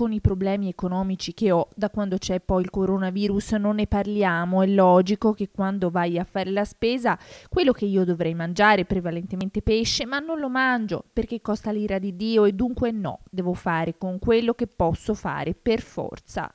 con i problemi economici che ho da quando c'è poi il coronavirus non ne parliamo, è logico che quando vai a fare la spesa quello che io dovrei mangiare è prevalentemente pesce, ma non lo mangio perché costa l'ira di Dio e dunque no, devo fare con quello che posso fare per forza.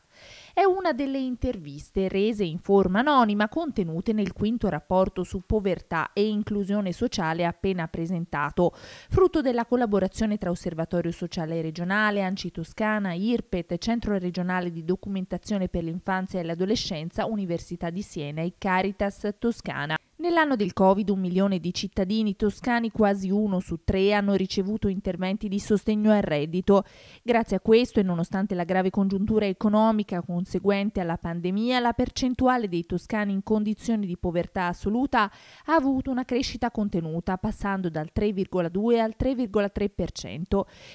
È una delle interviste rese in forma anonima contenute nel quinto rapporto su povertà e inclusione sociale appena presentato, frutto della collaborazione tra Osservatorio Sociale Regionale, Anci Toscana, IRPET, Centro Regionale di Documentazione per l'infanzia e l'adolescenza, Università di Siena e Caritas Toscana. Nell'anno del Covid un milione di cittadini toscani, quasi uno su tre, hanno ricevuto interventi di sostegno al reddito. Grazie a questo e nonostante la grave congiuntura economica conseguente alla pandemia, la percentuale dei toscani in condizioni di povertà assoluta ha avuto una crescita contenuta, passando dal 3,2 al 3,3%.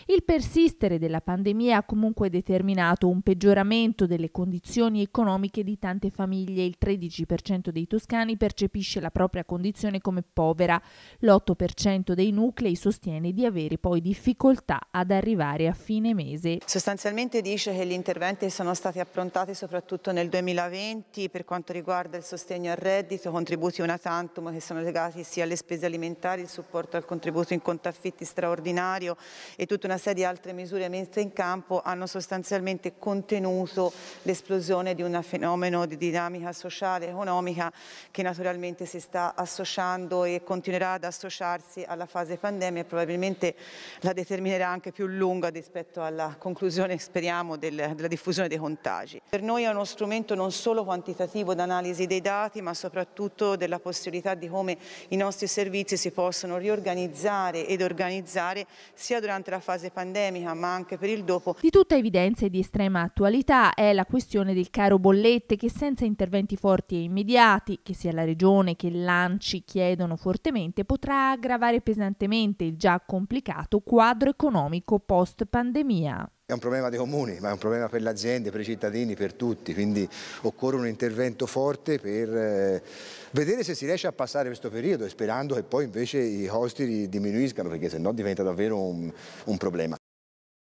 Il persistere della pandemia ha comunque determinato un peggioramento delle condizioni economiche di tante famiglie. Il 13% dei toscani percepisce la propria condizione come povera. L'8% dei nuclei sostiene di avere poi difficoltà ad arrivare a fine mese. Sostanzialmente dice che gli interventi sono stati approntati soprattutto nel 2020 per quanto riguarda il sostegno al reddito, contributi una tantum che sono legati sia alle spese alimentari, il supporto al contributo in conto affitti straordinario e tutta una serie di altre misure messe in campo hanno sostanzialmente contenuto l'esplosione di un fenomeno di dinamica sociale e economica che naturalmente si sta sta associando e continuerà ad associarsi alla fase pandemia e probabilmente la determinerà anche più lunga rispetto alla conclusione, speriamo, del, della diffusione dei contagi. Per noi è uno strumento non solo quantitativo d'analisi dei dati, ma soprattutto della possibilità di come i nostri servizi si possono riorganizzare ed organizzare sia durante la fase pandemica, ma anche per il dopo. Di tutta evidenza e di estrema attualità è la questione del caro bollette che senza interventi forti e immediati, che sia la regione che lanci chiedono fortemente potrà aggravare pesantemente il già complicato quadro economico post pandemia. È un problema dei comuni, ma è un problema per le aziende, per i cittadini, per tutti, quindi occorre un intervento forte per eh, vedere se si riesce a passare questo periodo e sperando che poi invece i costi diminuiscano perché se no diventa davvero un, un problema.